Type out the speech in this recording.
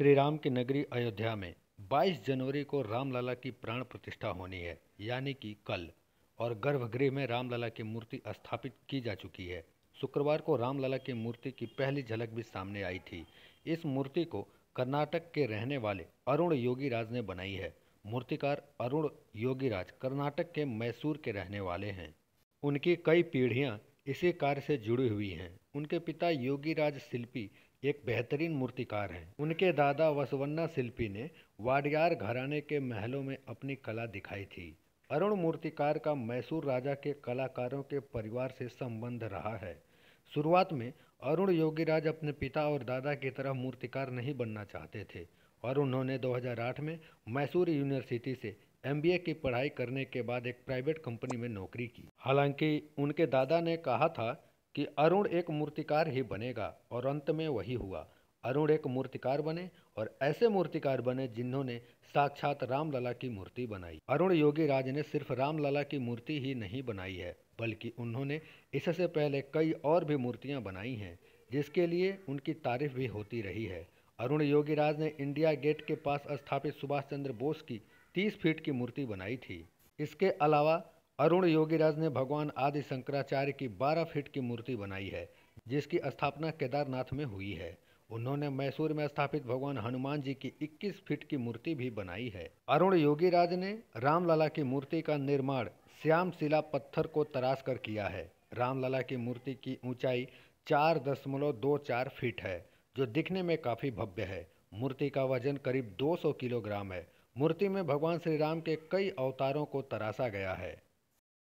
श्री राम की नगरी अयोध्या में 22 जनवरी को रामलला की प्राण प्रतिष्ठा होनी है यानी कि कल और गर्भगृह में रामलला की मूर्ति स्थापित की जा चुकी है शुक्रवार को रामलला की मूर्ति की पहली झलक भी सामने आई थी इस मूर्ति को कर्नाटक के रहने वाले अरुण योगीराज ने बनाई है मूर्तिकार अरुण योगीराज कर्नाटक के मैसूर के रहने वाले हैं उनकी कई पीढ़ियां इसी कार्य से जुड़ी हुई हैं उनके पिता योगीराज शिल्पी एक बेहतरीन मूर्तिकार हैं उनके दादा वसवन्ना शिल्पी ने वाडियार घराने के महलों में अपनी कला दिखाई थी अरुण मूर्तिकार का मैसूर राजा के कलाकारों के परिवार से संबंध रहा है शुरुआत में अरुण योगीराज अपने पिता और दादा की तरह मूर्तिकार नहीं बनना चाहते थे और उन्होंने 2008 में मैसूर यूनिवर्सिटी से एमबीए की पढ़ाई करने के बाद एक प्राइवेट कंपनी में नौकरी की हालांकि उनके दादा ने कहा था कि अरुण एक मूर्तिकार ही बनेगा और अंत में वही हुआ अरुण एक मूर्तिकार बने और ऐसे मूर्तिकार बने जिन्होंने साक्षात रामलला की मूर्ति बनाई अरुण योगी राज ने सिर्फ रामलला की मूर्ति ही नहीं बनाई है बल्कि उन्होंने इससे पहले कई और भी मूर्तियां बनाई हैं जिसके लिए उनकी तारीफ भी होती रही है अरुण योगीराज ने इंडिया गेट के पास स्थापित सुभाष चंद्र बोस की 30 फीट की मूर्ति बनाई थी इसके अलावा अरुण योगीराज ने भगवान आदि शंकराचार्य की 12 फीट की मूर्ति बनाई है जिसकी स्थापना केदारनाथ में हुई है उन्होंने मैसूर में स्थापित भगवान हनुमान जी की 21 फीट की मूर्ति भी बनाई है अरुण योगीराज ने रामलला की मूर्ति का निर्माण श्याम शिला पत्थर को तराश कर किया है रामलला की मूर्ति की ऊंचाई चार दशमलव दो चार फीट है जो दिखने में काफ़ी भव्य है मूर्ति का वजन करीब 200 किलोग्राम है मूर्ति में भगवान श्री राम के कई अवतारों को तराशा गया है